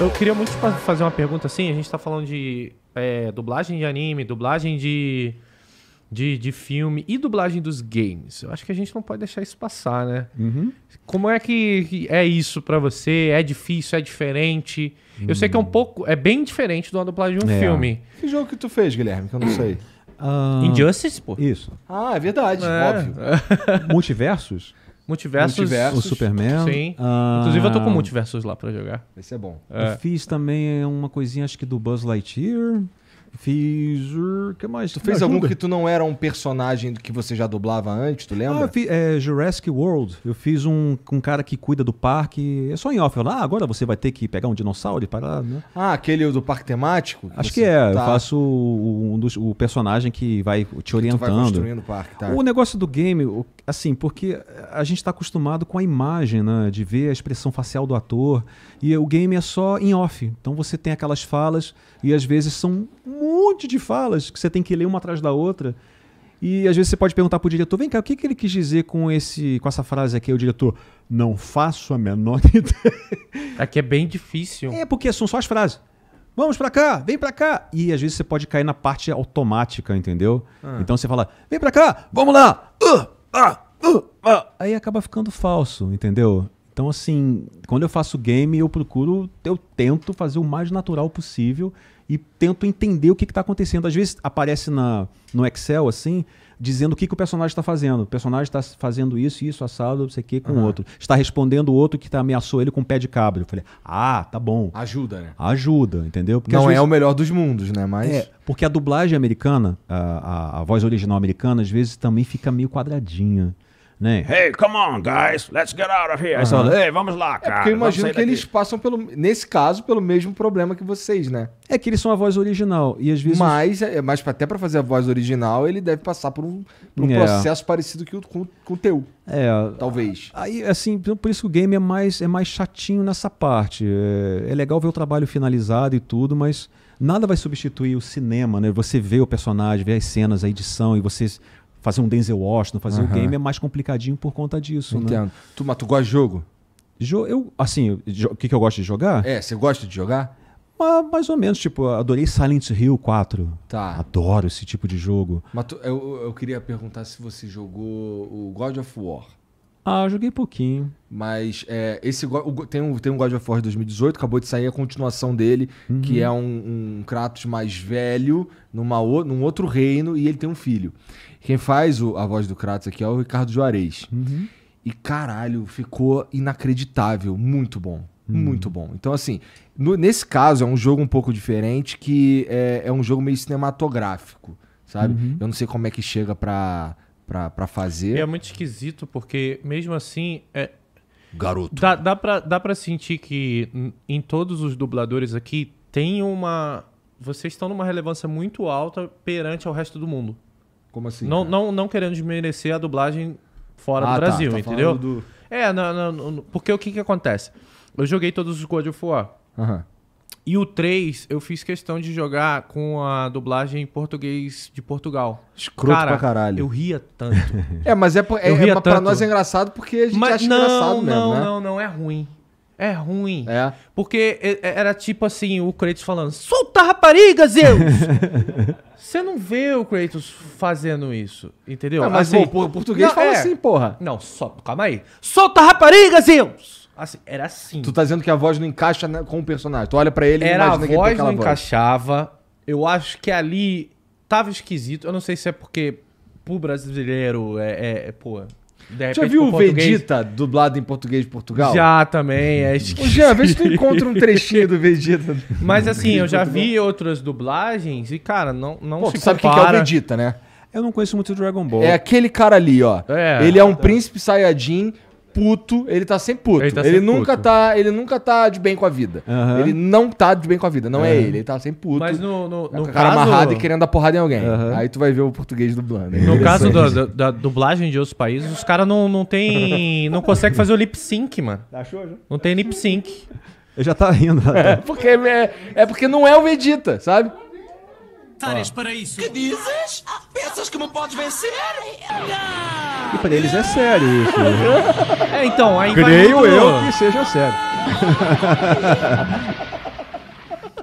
Eu queria muito fazer uma pergunta assim. A gente tá falando de é, dublagem de anime, dublagem de, de, de, filme e dublagem dos games. Eu acho que a gente não pode deixar isso passar, né? Uhum. Como é que é isso para você? É difícil? É diferente? Eu sei que é um hum. pouco. É bem diferente de uma dublagem de um é. filme. Que jogo que tu fez, Guilherme? Que eu não sei. Uh... Injustice, pô. Isso. Ah, é verdade, é. óbvio. Multiversos? Multiversos. Multiversos. O Superman. Sim. Ah. Inclusive eu tô com multiversos lá pra jogar. Esse é bom. É. Eu fiz também uma coisinha, acho que do Buzz Lightyear. Fiz. o que mais? Tu fez algum que tu não era um personagem que você já dublava antes, tu lembra? Ah, eu fiz, é, Jurassic World. Eu fiz um com um cara que cuida do parque. É só em off. Eu, ah, agora você vai ter que pegar um dinossauro e parar, né? Ah, aquele do parque temático? Que Acho que é. Tá... Eu faço um dos, o personagem que vai te orientando. Que tu vai construindo o parque, tá? O negócio do game, assim, porque a gente está acostumado com a imagem, né? De ver a expressão facial do ator. E o game é só em off. Então você tem aquelas falas e às vezes são muito monte de falas que você tem que ler uma atrás da outra. E às vezes você pode perguntar pro diretor: vem cá, o que, que ele quis dizer com, esse, com essa frase aqui? O diretor: não faço a menor ideia. Aqui é, é bem difícil. É, porque são só as frases. Vamos para cá, vem para cá. E às vezes você pode cair na parte automática, entendeu? Ah. Então você fala: vem para cá, vamos lá. Uh, ah, uh, uh, Aí acaba ficando falso, entendeu? Então, assim, quando eu faço game, eu procuro, eu tento fazer o mais natural possível e tento entender o que está acontecendo. Às vezes aparece na, no Excel, assim, dizendo o que, que o personagem está fazendo. O personagem está fazendo isso, isso, assado, não sei o que, com o uhum. outro. Está respondendo o outro que tá, ameaçou ele com o pé de cabra. Eu falei, ah, tá bom. Ajuda, né? Ajuda, entendeu? Porque não é vezes... é o melhor dos mundos, né? Mas... É, porque a dublagem americana, a, a, a voz original americana, às vezes também fica meio quadradinha né? Hey, come on, guys, let's get out of here. Uhum. Aí você fala, hey, vamos lá, cara. É porque eu imagino que daqui. eles passam pelo, nesse caso, pelo mesmo problema que vocês, né? É que eles são a voz original e às vezes. Mas, é, mas até para fazer a voz original, ele deve passar por um, por um é. processo parecido que o, com, com o teu. É. Talvez. Aí, assim, então, por isso que o game é mais, é mais chatinho nessa parte. É, é legal ver o trabalho finalizado e tudo, mas nada vai substituir o cinema, né? Você vê o personagem, vê as cenas, a edição e vocês fazer um Denzel Washington, fazer uhum. um game é mais complicadinho por conta disso. Né? Entendo. Né? Tu, mas tu gosta de jogo? Jo, eu, assim, o que, que eu gosto de jogar? É, você gosta de jogar? Mas, mais ou menos, tipo, adorei Silent Hill 4. Tá. Adoro esse tipo de jogo. Mas tu, eu, eu queria perguntar se você jogou o God of War. Ah, eu joguei pouquinho. Mas é, esse o, tem, um, tem um God of War 2018, acabou de sair a continuação dele, uhum. que é um, um, Kratos mais velho, numa, o, num outro reino, e ele tem um filho. Quem faz o, a voz do Kratos aqui é o Ricardo Juarez. Uhum. E caralho, ficou inacreditável. Muito bom. Uhum. Muito bom. Então, assim, no, nesse caso é um jogo um pouco diferente, que é, é um jogo meio cinematográfico, sabe? Uhum. Eu não sei como é que chega pra para fazer. E é muito esquisito, porque mesmo assim. É... Garoto. Dá, dá, pra, dá pra sentir que em todos os dubladores aqui tem uma. Vocês estão numa relevância muito alta perante ao resto do mundo. Como assim? Não, não, não querendo desmerecer a dublagem fora ah, do tá, Brasil, tá, tá entendeu? Do... É, não, não, não, porque o que, que acontece? Eu joguei todos os God of War. Aham. Uhum. E o 3, eu fiz questão de jogar com a dublagem em português de Portugal. Escroto Cara, pra caralho. Eu ria tanto. é, mas é, é, é pra nós é engraçado porque a gente mas, acha não, engraçado mesmo, Não, né? não, não, é ruim. É ruim. É. Porque era tipo assim, o Kratos falando, solta rapariga, Zeus! Você não vê o Kratos fazendo isso, entendeu? Não, mas assim, bom, o português não, fala é. assim, porra. Não, só, calma aí. Solta rapariga, Zeus! Assim, era assim. Tu tá dizendo que a voz não encaixa com o personagem. Tu olha para ele era e imagina a voz Era não voz. encaixava. Eu acho que ali tava esquisito. Eu não sei se é porque pro brasileiro é, é, é pô, já viu o Vegeta dublado em português de Portugal? Já também, é esquisito. Já, vê se tu encontra um trechinho do Vegeta. Mas assim, eu já vi outras dublagens e, cara, não, não Pô, se sabe compara. sabe que é o Vegeta, né? Eu não conheço muito Dragon Ball. É aquele cara ali, ó. É, ele é um príncipe Saiyajin puto, ele tá sempre puto. Ele, tá ele nunca puto. tá, ele nunca tá de bem com a vida. Uhum. Ele não tá de bem com a vida, não é, é ele, ele tá sempre puto. Mas no, no, tá no cara caso... amarrado e querendo dar porrada em alguém. Uhum. Aí tu vai ver o português dublando. É no caso da, da, da, dublagem de outros países, os caras não, não tem, não consegue fazer o lip sync, mano. Achou, tá show, Não tem lip sync. Eu já tá rindo. É porque, é, é porque não é o Vegeta, sabe? para isso. Que dizes? Pensas que me podes vencer? Não. E para eles é sério isso. é, então, aí Creio eu que seja sério.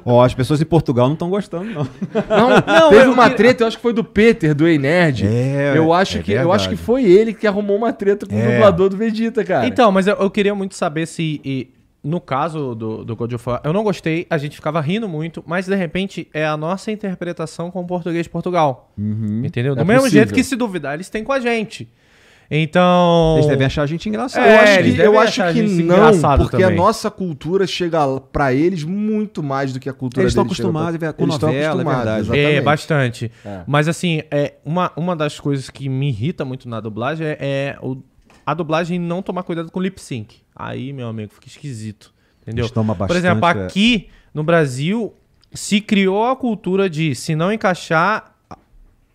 Ó, oh, as pessoas em Portugal não estão gostando, não. Não, não teve eu, uma treta, eu acho que foi do Peter, do Ei Nerd. É, eu acho é que verdade. Eu acho que foi ele que arrumou uma treta com é. o dublador do Vegeta, cara. Então, mas eu, eu queria muito saber se e, no caso do, do God of War, eu não gostei, a gente ficava rindo muito, mas de repente é a nossa interpretação com o português de Portugal. Uhum, entendeu? É do é mesmo possível. jeito que se duvidar, eles têm com a gente. Então. Eles devem achar a gente engraçado. É, eu acho que, eu acho que não, porque também. a nossa cultura chega para eles muito mais do que a cultura deles. eles Estão é acostumados pra... Com eles novela, estão acostumados, é verdade. Exatamente. É, bastante. É. Mas assim, é, uma, uma das coisas que me irrita muito na dublagem é, é o a dublagem não tomar cuidado com lip sync. Aí, meu amigo, fica esquisito. Entendeu? Bastante, Por exemplo, é. aqui é... no Brasil se criou a cultura de se não encaixar,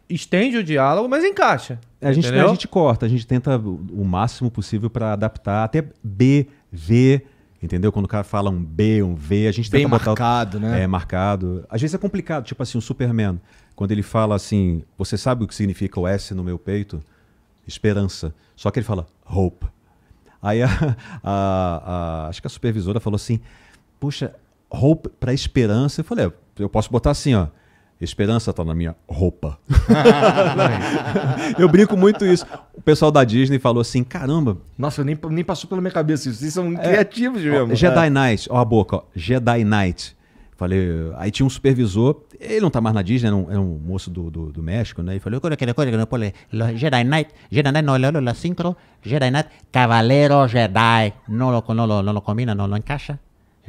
estende o diálogo, mas encaixa. A gente, a gente corta, a gente tenta o máximo possível para adaptar até B, V, Entendeu? Quando o cara fala um B, um V, a gente tem tenta botar. botar... marcado, né? É, marcado. Às vezes é complicado, tipo assim, o Superman. Quando ele fala assim, você sabe o que significa o S no meu peito? esperança. Só que ele fala hope. Aí a, a, a acho que a supervisora falou assim: puxa, hope para esperança. Eu falei: é, eu posso botar assim, ó. Esperança tá na minha roupa. eu brinco muito isso. O pessoal da Disney falou assim: caramba. Nossa, nem, nem passou pela minha cabeça isso. Vocês são é, criativos mesmo. Ó, Jedi é. Knight, ó a boca, ó. Jedi Knight. Falei, aí tinha um supervisor, ele não tá mais na Disney, não, é um, moço do, do, do México, né? E falei, Jedi Knight, Jedi Knight, olha lo sincro, Jedi Knight, Cavaleiro Jedi, não lo, não lo, não combina, não lo encaixa.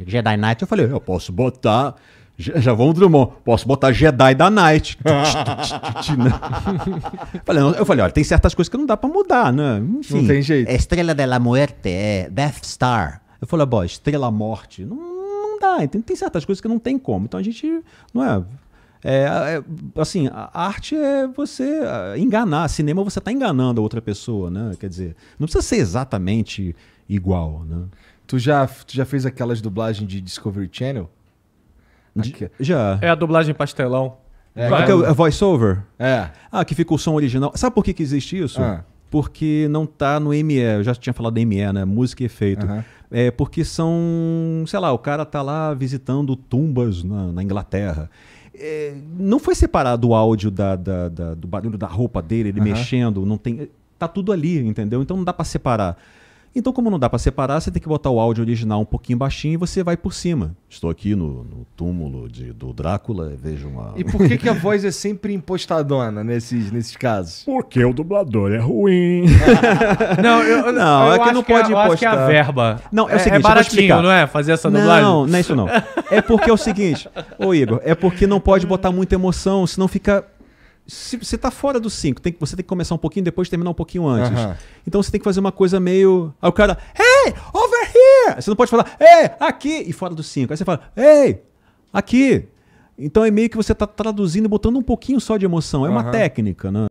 Jedi Knight, eu falei, eu posso botar já vamos Drummond, posso botar Jedi da Night. Né? falei, eu falei, olha, tem certas coisas que não dá pra mudar, né? Enfim, não tem jeito. Estrela de la Muerte, é Death Star. Eu falei, bom, Estrela Morte. Não dá, tá, então Tem certas coisas que não tem como. Então a gente não é. É, é, assim, a arte é você é, enganar. Cinema você está enganando a outra pessoa, né? Quer dizer, não precisa ser exatamente igual, né? Tu já, tu já fez aquelas dublagens de Discovery Channel? já. É a dublagem pastelão. É, é, é voice-over? É. Ah, que fica o som original. Sabe por que, que existe isso? Ah porque não tá no ME. Eu já tinha falado ME, né? Música e efeito. Uhum. É porque são, sei lá, o cara tá lá visitando tumbas na, na Inglaterra. É, não foi separado o áudio da, da, da, do barulho da roupa dele, ele uhum. mexendo, não tem. Tá tudo ali, entendeu? Então não dá para separar. Então, como não dá para separar, você tem que botar o áudio original um pouquinho baixinho e você vai por cima. Estou aqui no, no túmulo de, do Drácula, vejo uma. E por que, que a voz é sempre impostadona nesses, nesses casos? Porque o dublador é ruim. não, eu, não, é eu é que não que pode impostar. Eu acho que é a verba. Não, é, é o é seguinte, é baratinho, não é? Fazer essa dublagem? Não, não é isso não. É porque é o seguinte, ô Igor, é porque não pode botar muita emoção, senão fica se você está fora do cinco, tem que, você tem que começar um pouquinho depois terminar um pouquinho antes. Então você tem que fazer uma coisa meio. Aí o cara, hey, over here! Você não pode falar, hey, aqui! E fora do cinco. Aí você fala, hey, aqui! Então é meio que você está traduzindo e botando um pouquinho só de emoção. É uma técnica, né?